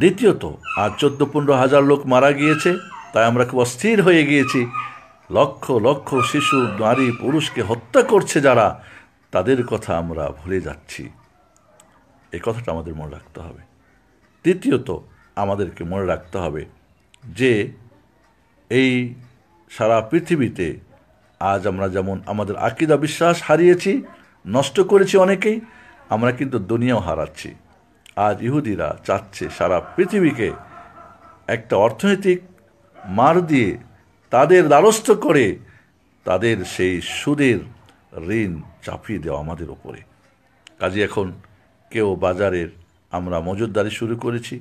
দ্বিতীয়ত আজ চোদ্দ পনেরো হাজার লোক মারা গিয়েছে তাই আমরা খুব অস্থির হয়ে গিয়েছি লক্ষ লক্ষ শিশু নারী পুরুষকে হত্যা করছে যারা তাদের কথা আমরা ভুলে যাচ্ছি এ কথাটা আমাদের মনে রাখতে হবে তৃতীয়ত আমাদেরকে মনে রাখতে হবে যে এই সারা পৃথিবীতে আজ আমরা যেমন আমাদের আকিদা বিশ্বাস হারিয়েছি নষ্ট করেছি অনেকেই আমরা কিন্তু দুনিয়াও হারাচ্ছি আজ ইহুদিরা চাচ্ছে সারা পৃথিবীকে একটা অর্থনৈতিক মার দিয়ে তাদের দ্বারস্থ করে তাদের সেই সুদের ঋণ চাপিয়ে দেওয়া আমাদের ওপরে কাজে এখন কেউ বাজারের আমরা মজুরদারি শুরু করেছি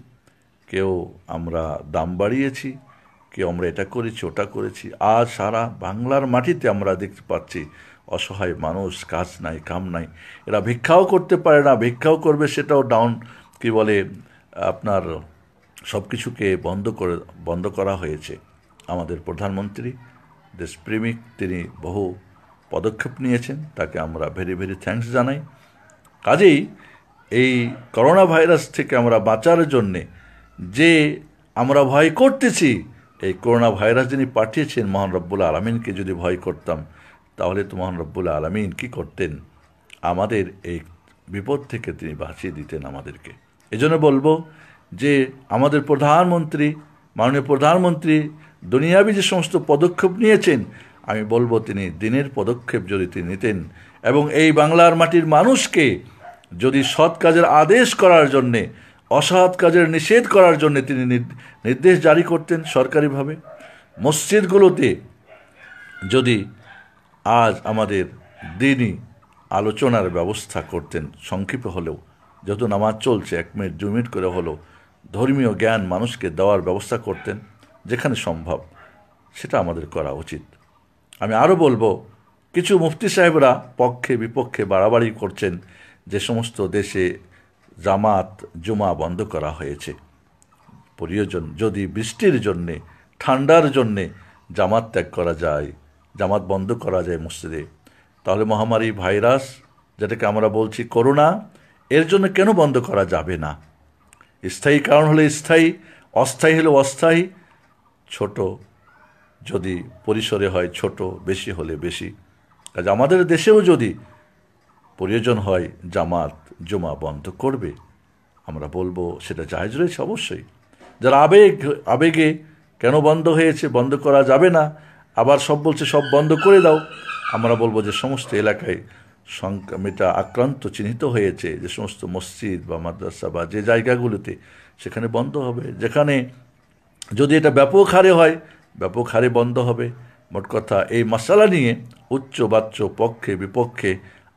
কেউ আমরা দাম বাড়িয়েছি কেউ আমরা এটা করেছি ওটা করেছি আজ সারা বাংলার মাটিতে আমরা দেখতে পাচ্ছি অসহায় মানুষ কাজ নাই কাম নাই এরা ভিক্ষাও করতে পারে না ভিক্ষাও করবে সেটাও ডাউন কি বলে আপনার সব কিছুকে বন্ধ করে বন্ধ করা হয়েছে আমাদের প্রধানমন্ত্রী দেশপ্রেমিক তিনি বহু পদক্ষেপ নিয়েছেন তাকে আমরা ভেরি ভেরি থ্যাংকস জানাই কাজেই এই করোনা ভাইরাস থেকে আমরা বাঁচার জন্যে যে আমরা ভয় করতেছি এই করোনা ভাইরাস যিনি পাঠিয়েছেন মহান রব্বুল আলমিনকে যদি ভয় করতাম তাহলে তো মহান রব্বুল আলমিন কী করতেন আমাদের এই বিপদ থেকে তিনি বাঁচিয়ে দিতেন আমাদেরকে এজন্য বলবো যে আমাদের প্রধানমন্ত্রী মাননীয় প্রধানমন্ত্রী দুনিয়াবি যে সমস্ত পদক্ষেপ নিয়েছেন আমি বলবো তিনি দিনের পদক্ষেপ যদি তিনি নিতেন এবং এই বাংলার মাটির মানুষকে যদি সৎ কাজের আদেশ করার জন্যে অসৎ কাজের নিষেধ করার জন্যে তিনি নির্দেশ জারি করতেন সরকারিভাবে মসজিদগুলোতে যদি আজ আমাদের দিনই আলোচনার ব্যবস্থা করতেন সংক্ষিপ্ত হলেও যত নামাজ চলছে এক মিনিট দু মিনিট করে হলো ধর্মীয় জ্ঞান মানুষকে দেওয়ার ব্যবস্থা করতেন যেখানে সম্ভব সেটা আমাদের করা উচিত আমি আরও বলবো কিছু মুফতি সাহেবরা পক্ষে বিপক্ষে বাড়াবাড়ি করছেন যে সমস্ত দেশে জামাত জুমা বন্ধ করা হয়েছে প্রিয়জন যদি বৃষ্টির জন্যে ঠান্ডার জন্যে জামাত ত্যাগ করা যায় জামাত বন্ধ করা যায় মসজিদে তাহলে মহামারী ভাইরাস যেটাকে আমরা বলছি করোনা এর জন্য কেন বন্ধ করা যাবে না স্থায়ী কারণ হলে স্থায়ী অস্থায়ী হলে অস্থায়ী ছোট যদি পরিসরে হয় ছোট বেশি হলে বেশি কাজে আমাদের দেশেও যদি প্রয়োজন হয় জামাত জমা বন্ধ করবে আমরা বলবো সেটা জাহেজ রয়েছে অবশ্যই যারা আবেগ আবেগে কেন বন্ধ হয়েছে বন্ধ করা যাবে না আবার সব বলছে সব বন্ধ করে দাও আমরা বলবো যে সমস্ত এলাকায় সংক্রমিতা আক্রান্ত চিহ্নিত হয়েছে যে সমস্ত মসজিদ বা মাদ্রাসা বা যে জায়গাগুলোতে সেখানে বন্ধ হবে যেখানে যদি এটা ব্যাপক হারে হয় ব্যাপক হারে বন্ধ হবে মোট কথা এই মশালা নিয়ে উচ্চ বাচ্চ পক্ষে বিপক্ষে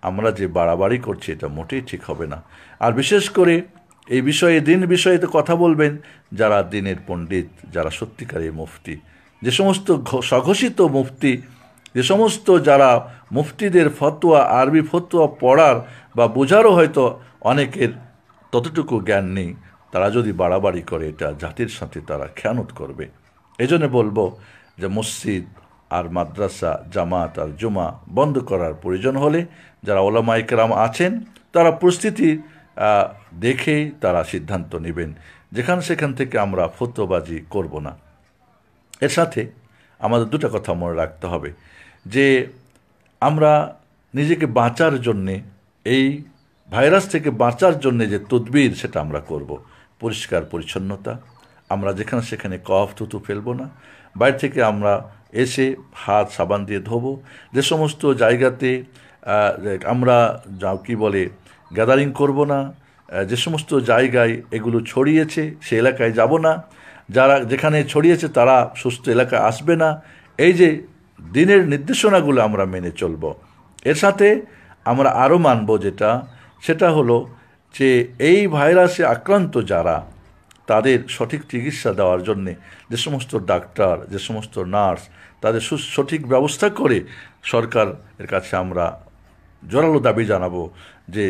আমরা যে বাড়াবাড়ি করছি এটা মোটেই ঠিক হবে না আর বিশেষ করে এই বিষয়ে দিন বিষয়ে তো কথা বলবেন যারা দিনের পণ্ডিত যারা সত্যিকারের মুফতি যে সমস্ত স্বঘোষিত মুফতি যে সমস্ত যারা মুফতিদের ফতোয়া আরবি ফতোয়া পড়ার বা বোঝারও হয়তো অনেকের ততটুকু জ্ঞান নেই তারা যদি বাড়াবাড়ি করে এটা জাতির সাথে তারা খেয়ানত করবে এজন্য বলবো যে মসজিদ আর মাদ্রাসা জামাত আর জুমা বন্ধ করার প্রয়োজন হলে যারা ওলামা ইকরাম আছেন তারা পরিস্থিতি দেখেই তারা সিদ্ধান্ত নেবেন যেখান সেখান থেকে আমরা ফতোবাজি করব না এর সাথে আমাদের দুটা কথা মনে রাখতে হবে যে আমরা নিজেকে বাঁচার জন্যে এই ভাইরাস থেকে বাঁচার জন্যে যে তদবির সেটা আমরা করব। পরিষ্কার পরিচ্ছন্নতা আমরা যেখানে সেখানে কফ থুতু ফেলবো না বাইরে থেকে আমরা এসে হাত সাবান দিয়ে ধোবো যে সমস্ত জায়গাতে আমরা যা কী বলে গ্যাদারিং করব না যে সমস্ত জায়গায় এগুলো ছড়িয়েছে সে এলাকায় যাব না যারা যেখানে ছড়িয়েছে তারা সুস্থ এলাকায় আসবে না এই যে দিনের নির্দেশনাগুলো আমরা মেনে চলব এর সাথে আমরা আরও মানব যেটা সেটা হলো যে এই ভাইরাসে আক্রান্ত যারা তাদের সঠিক চিকিৎসা দেওয়ার জন্যে যে সমস্ত ডাক্তার যে সমস্ত নার্স তাদের সু সঠিক ব্যবস্থা করে সরকার এর কাছে আমরা জোরালো দাবি জানাব যে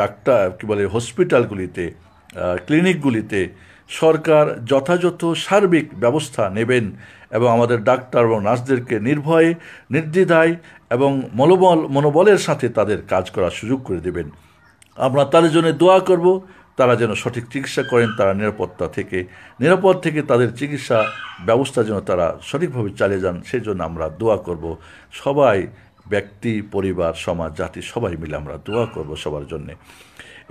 ডাক্তার কী বলে হসপিটালগুলিতে ক্লিনিকগুলিতে সরকার যথাযথ সার্বিক ব্যবস্থা নেবেন এবং আমাদের ডাক্তার এবং নার্সদেরকে নির্ভয়ে নির্দ্বিধায় এবং মনোবল মনোবলের সাথে তাদের কাজ করার সুযোগ করে দেবেন আমরা তাদের জন্য দোয়া করব তারা যেন সঠিক চিকিৎসা করেন তারা নিরাপত্তা থেকে নিরাপদ থেকে তাদের চিকিৎসা ব্যবস্থা যেন তারা সঠিকভাবে চালিয়ে যান সেই জন্য আমরা দোয়া করব সবাই ব্যক্তি পরিবার সমাজ জাতি সবাই মিলে আমরা দোয়া করব সবার জন্যে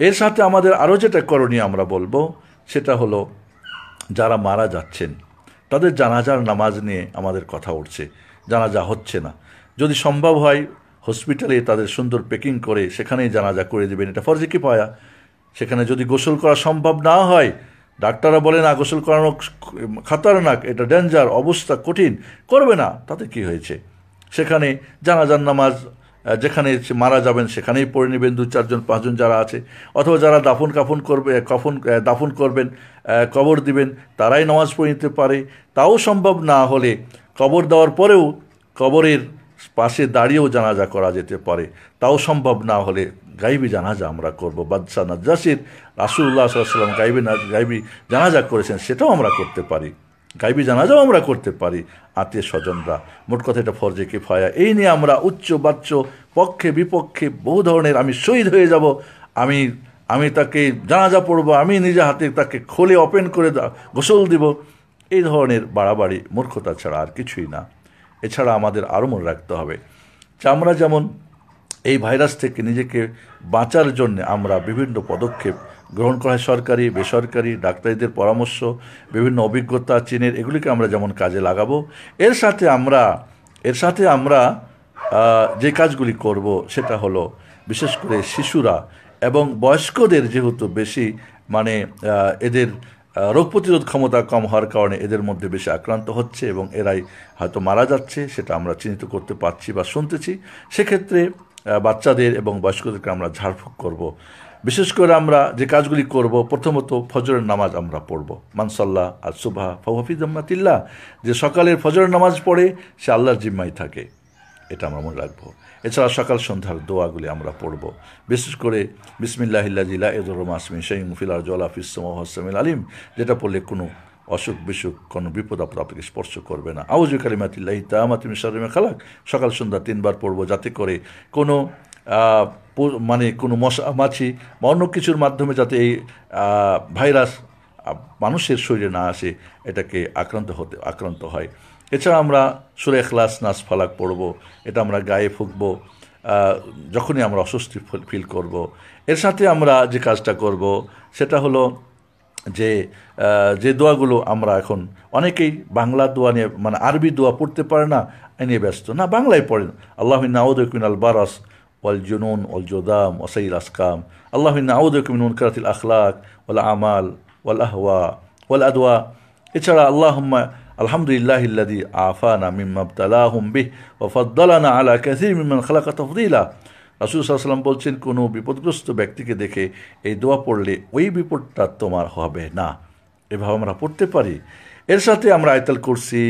এর সাথে আমাদের আরও যেটা করণীয় আমরা বলবো সেটা হলো যারা মারা যাচ্ছেন তাদের জানাজার নামাজ নিয়ে আমাদের কথা উঠছে জানাজা হচ্ছে না যদি সম্ভব হয় হসপিটালে তাদের সুন্দর প্যাকিং করে সেখানেই জানাজা করে দেবেন এটা ফরজি কি পায়া সেখানে যদি গোসল করা সম্ভব না হয় ডাক্তাররা বলে না গোসল করানো খাতারনাক এটা ডেঞ্জার অবস্থা কঠিন করবে না তাতে কি হয়েছে সেখানে জানাজার নামাজ যেখানে মারা যাবেন সেখানেই পড়ে নেবেন দু চারজন পাঁচজন যারা আছে অথবা যারা দাফন কাফন করবে কফন দাফন করবেন কবর দিবেন তারাই নামাজ পড়ে নিতে পারে তাও সম্ভব না হলে কবর দেওয়ার পরেও কবরের পাশে দাঁড়িয়েও জানাজা করা যেতে পারে তাও সম্ভব না হলে গাইবি জানাজা আমরা করব বাদশাহ নাজির রাসুল্লাহ সাল্লাম গাইবি গাইবি জানাজা করেছেন সেটাও আমরা করতে পারি গাইবি জানাজাও আমরা করতে পারি আত্মীয় স্বজনরা মোট কথা এটা ফরজে ফায়া এই নিয়ে আমরা উচ্চ বাচ্চ পক্ষে বিপক্ষে বহু ধরনের আমি শহীদ হয়ে যাব আমি আমি তাকে জানাজা পড়ব আমি নিজে হাতে তাকে খোলে ওপেন করে গোসল দিব এই ধরনের বাড়াবাড়ি মূর্খতা ছাড়া আর কিছুই না এছাড়া আমাদের আরও মনে রাখতে হবে যে আমরা যেমন এই ভাইরাস থেকে নিজেকে বাঁচার জন্য আমরা বিভিন্ন পদক্ষেপ গ্রহণ করা হয় সরকারি বেসরকারি ডাক্তারিদের পরামর্শ বিভিন্ন অভিজ্ঞতা চীনের এগুলিকে আমরা যেমন কাজে লাগাবো এর সাথে আমরা এর সাথে আমরা যে কাজগুলি করব সেটা হলো বিশেষ করে শিশুরা এবং বয়স্কদের যেহেতু বেশি মানে এদের রোগ প্রতিরোধ ক্ষমতা কম হওয়ার কারণে এদের মধ্যে বেশি আক্রান্ত হচ্ছে এবং এরাই হয়তো মারা যাচ্ছে সেটা আমরা চিহ্নিত করতে পারছি বা শুনতেছি সেক্ষেত্রে বাচ্চাদের এবং বয়স্কদেরকে আমরা ঝাড়ফুঁক করব বিশেষ করে আমরা যে কাজগুলি করব প্রথমত ফজরের নামাজ আমরা পড়ব মানসাল্লাহ আর সুবাহ ফহফিজ আম্মাতিল্লাহ যে সকালের ফজরের নামাজ পড়ে সে আল্লাহর জিম্মাই থাকে এটা আমরা মনে রাখবো এছাড়া সকাল সন্ধ্যার দোয়াগুলি আমরা পড়ব বিশেষ করে বিসমিল্লাহিল্লা জিলা আসমি সঈম ফিলার জলা ফিসম হাসমিল আলিম যেটা পড়লে কোনো অসুখ বিসুখ কোনো বিপদ আপদ আপনাকে স্পর্শ করবে না আউজু কালিমাতিল্লাহি তামাতিম সারিমা খালাক সকাল সন্ধ্যা তিনবার পড়ব যাতে করে কোনো মানে কোনো মশা মাছি বা অন্য কিছুর মাধ্যমে যাতে এই ভাইরাস মানুষের শরীরে না আসে এটাকে আক্রান্ত হতে আক্রান্ত হয় এছাড়া আমরা সুরে খ্লাস নাস ফালাক পড়ব এটা আমরা গায়ে ফুঁকব যখনই আমরা অস্বস্তি ফিল করব। এর সাথে আমরা যে কাজটা করব সেটা হলো যে যে দোয়াগুলো আমরা এখন অনেকেই বাংলা দোয়া নিয়ে মানে আরবি দোয়া পড়তে পারে না এ নিয়ে ব্যস্ত না বাংলায় পড়েন আল্লাহ নাউদ কুইনাল বারাস والجنون والجذام وسيء الأسقام اللهم إنا نعوذ بك من منكرة الأخلاق والأعمال والأهواء والأدواء اجعل اللهم الحمد لله الذي عافانا مما ابتلاهم به وفضلنا على كثير ممن خلق تفضيلا রাসুল সাল্লাম বলছেন কোনো বিপদগ্রস্ত ব্যক্তিকে দেখে এই দোয়া পড়লে ওই বিপদটা তোমার হবে না এভাবে আমরা পড়তে পারি এর সাথে আমরা আয়তাল কুরসি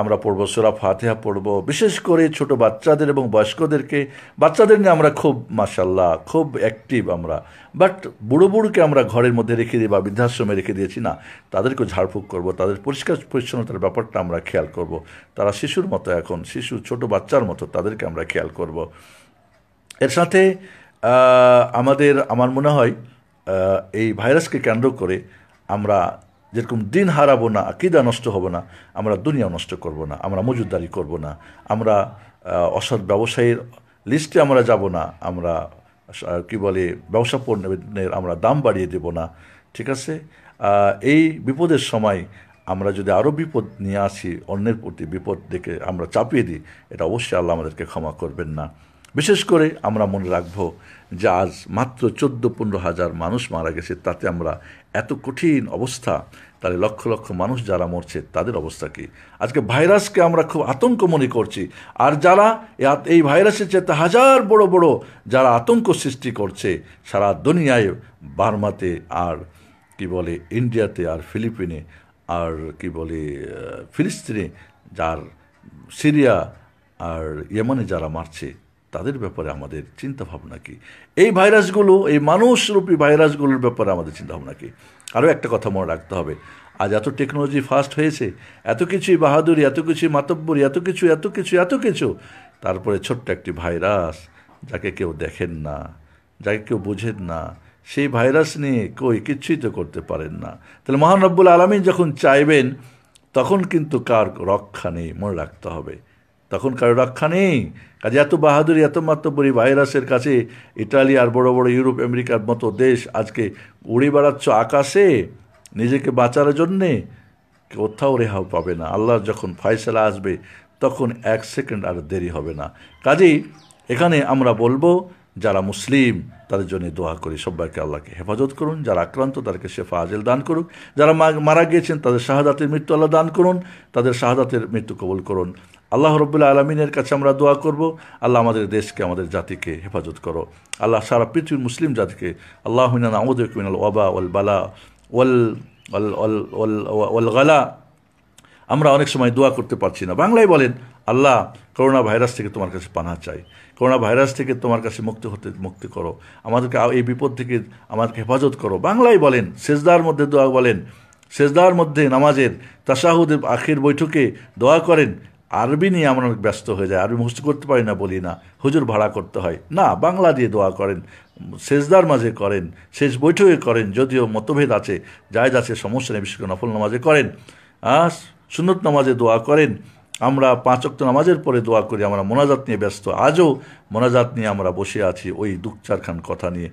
আমরা পড়ব সোরা ফাতেহা পড়ব বিশেষ করে ছোট বাচ্চাদের এবং বয়স্কদেরকে বাচ্চাদের নিয়ে আমরা খুব মাসাল্লাহ খুব অ্যাক্টিভ আমরা বাট বুড়ো বুড়োকে আমরা ঘরের মধ্যে রেখে দিই বা বৃদ্ধাশ্রমে রেখে দিয়েছি না তাদেরকে ঝাড়ফুঁক করব তাদের পরিষ্কার পরিচ্ছন্নতার ব্যাপারটা আমরা খেয়াল করব তারা শিশুর মতো এখন শিশু ছোট বাচ্চার মতো তাদেরকে আমরা খেয়াল করব এর সাথে আমাদের আমার মনে হয় এই ভাইরাসকে কেন্দ্র করে আমরা যেরকম দিন হারাবো না আকিদা নষ্ট হবো না আমরা দুনিয়া নষ্ট করব না আমরা মজুদারি করব না আমরা অসৎ ব্যবসায়ীর লিস্টে আমরা যাব না আমরা কি বলে ব্যবসা পণ্যের আমরা দাম বাড়িয়ে দেব না ঠিক আছে এই বিপদের সময় আমরা যদি আরও বিপদ নিয়ে আসি অন্যের প্রতি বিপদ দেখে আমরা চাপিয়ে দিই এটা অবশ্যই আল্লাহ আমাদেরকে ক্ষমা করবেন না বিশেষ করে আমরা মনে রাখবো যে আজ মাত্র চোদ্দো পনেরো হাজার মানুষ মারা গেছে তাতে আমরা এত কঠিন অবস্থা তাহলে লক্ষ লক্ষ মানুষ যারা মরছে তাদের অবস্থা কী আজকে ভাইরাসকে আমরা খুব আতঙ্ক মনে করছি আর যারা এই ভাইরাসের চেয়ে হাজার বড় বড় যারা আতঙ্ক সৃষ্টি করছে সারা দুনিয়ায় বার্মাতে আর কি বলে ইন্ডিয়াতে আর ফিলিপিনে আর কি বলে ফিলিস্তিনে যার সিরিয়া আর ইয়েমানে যারা মারছে তাদের ব্যাপারে আমাদের চিন্তাভাবনা কি এই ভাইরাসগুলো এই মানুষরূপী ভাইরাসগুলোর ব্যাপারে আমাদের চিন্তাভাবনা কি আরও একটা কথা মনে রাখতে হবে আজ এত টেকনোলজি ফাস্ট হয়েছে এত কিছুই বাহাদুরি এত কিছুই মাতব্বরি এত কিছু এত কিছু এত কিছু তারপরে ছোট্ট একটি ভাইরাস যাকে কেউ দেখেন না যাকে কেউ বোঝেন না সেই ভাইরাস নিয়ে কই কিচ্ছুই তো করতে পারেন না তাহলে মহানব্বুল আলমী যখন চাইবেন তখন কিন্তু কার রক্ষা নেই মনে রাখতে হবে তখন কারো রক্ষা নেই কাজে এত বাহাদুরি এত মাত্রপরি ভাইরাসের কাছে ইটালি আর বড় বড় ইউরোপ আমেরিকার মতো দেশ আজকে উড়ে বেড়াচ্ছ আকাশে নিজেকে বাঁচার জন্যে কোথাও রেহাও পাবে না আল্লাহ যখন ফয়সলা আসবে তখন এক সেকেন্ড আর দেরি হবে না কাজেই এখানে আমরা বলবো যারা মুসলিম তাদের জন্য দোয়া করি সবাইকে আল্লাহকে হেফাজত করুন যারা আক্রান্ত তাদেরকে শেফা আজেল দান করুক যারা মারা গিয়েছেন তাদের শাহাদাতের মৃত্যু আল্লাহ দান করুন তাদের শাহাদাতের মৃত্যু কবল করুন আল্লাহ রবুল্লা আলমিনের কাছে আমরা দোয়া করব আল্লাহ আমাদের দেশকে আমাদের জাতিকে হেফাজত করো আল্লাহ সারা পৃথিবীর মুসলিম জাতিকে আল্লাহ আল ওবা অল বালা অল ওল গালা আমরা অনেক সময় দোয়া করতে পারছি না বাংলায় বলেন আল্লাহ করোনা ভাইরাস থেকে তোমার কাছে পানা চাই করোনা ভাইরাস থেকে তোমার কাছে মুক্ত হতে মুক্তি করো আমাদেরকে এই বিপদ থেকে আমাদেরকে হেফাজত করো বাংলায় বলেন সেজদার মধ্যে দোয়া বলেন সেজদার মধ্যে নামাজের তাসাহুদের আখের বৈঠকে দোয়া করেন আরবি নিয়ে আমরা অনেক ব্যস্ত হয়ে যায় আরবি মুখস্থ করতে পারি না বলি না হুজুর ভাড়া করতে হয় না বাংলা দিয়ে দোয়া করেন শেষদার মাঝে করেন শেষ বৈঠকে করেন যদিও মতভেদ আছে জায়জ আছে সমস্যা নেই বিশেষ করে নফল নামাজে করেন আর সুনত নামাজে দোয়া করেন আমরা পাঁচ অক্ত নামাজের পরে দোয়া করি আমরা মোনাজাত নিয়ে ব্যস্ত আজও মোনাজাত নিয়ে আমরা বসে আছি ওই দুখ চারখান কথা নিয়ে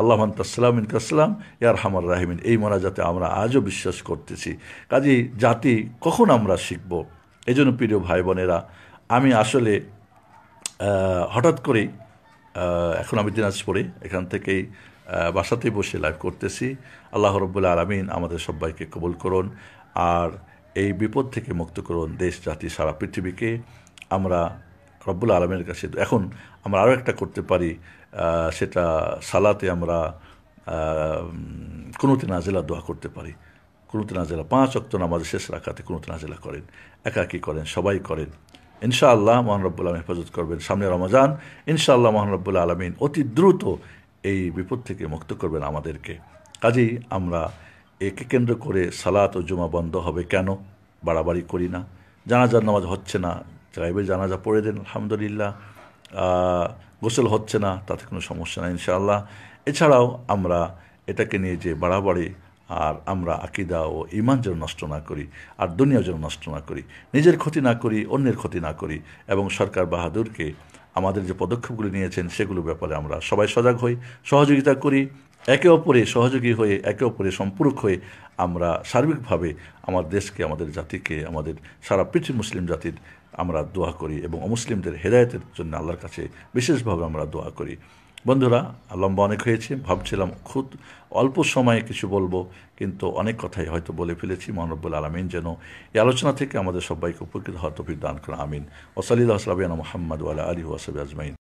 আল্লাহ তাসলামিন কাসলাম ইয়ার হামার রাহিমিন এই মোনাজাতে আমরা আজও বিশ্বাস করতেছি কাজী জাতি কখন আমরা শিখবো এজন্য প্রিয় ভাই বোনেরা আমি আসলে হঠাৎ করে এখন আমি দিনাজপুরে এখান থেকেই বাসাতেই বসে লাইভ করতেছি আল্লাহ রব্বুল আলমিন আমাদের সবাইকে কবুল করুন আর এই বিপদ থেকে মুক্ত করুন দেশ জাতি সারা পৃথিবীকে আমরা রব্বুল আলমের কাছে এখন আমরা আরও একটা করতে পারি সেটা সালাতে আমরা কোনো আজেলা দোয়া করতে পারি কুনুত নাজেলা পাঁচ অক্ত নামাজে শেষ রাখাতে কুনুত নাজেলা করেন একাকি করেন সবাই করেন ইনশাআল্লাহ মহানরব্বুল আলম হেফাজত করবেন সামনে রমজান ইনশাআল্লাহ মহানরব্বুল আলমিন অতি দ্রুত এই বিপদ থেকে মুক্ত করবেন আমাদেরকে কাজেই আমরা একে কেন্দ্র করে সালাত ও জুমা বন্ধ হবে কেন বাড়াবাড়ি করি না জানাজার নামাজ হচ্ছে না চাইবে জানাজা পড়ে দেন আলহামদুলিল্লাহ গোসল হচ্ছে না তাতে কোনো সমস্যা নাই ইনশাআল্লাহ এছাড়াও আমরা এটাকে নিয়ে যে বাড়াবাড়ি আর আমরা আকিদা ও ইমান যেন নষ্ট না করি আর দুনিয়া যেন নষ্ট না করি নিজের ক্ষতি না করি অন্যের ক্ষতি না করি এবং সরকার বাহাদুরকে আমাদের যে পদক্ষেপগুলি নিয়েছেন সেগুলো ব্যাপারে আমরা সবাই সজাগ হই সহযোগিতা করি একে অপরে সহযোগী হয়ে একে অপরে সম্পূরক হয়ে আমরা সার্বিকভাবে আমার দেশকে আমাদের জাতিকে আমাদের সারা পৃথিবী মুসলিম জাতির আমরা দোয়া করি এবং অমুসলিমদের হেদায়তের জন্য আল্লাহর কাছে বিশেষভাবে আমরা দোয়া করি বন্ধুরা লম্বা অনেক হয়েছে ভাবছিলাম খুব অল্প সময়ে কিছু বলবো কিন্তু অনেক কথাই হয়তো বলে ফেলেছি মহানব্বুল আলমিন যেন এই আলোচনা থেকে আমাদের সবাইকে উপকৃত হওয়া তফিক দান করা আমিন ওসালিদ আসলাবিয়ান মোহাম্মদ ওয়ালা আলী ওয়াসব আজমাইন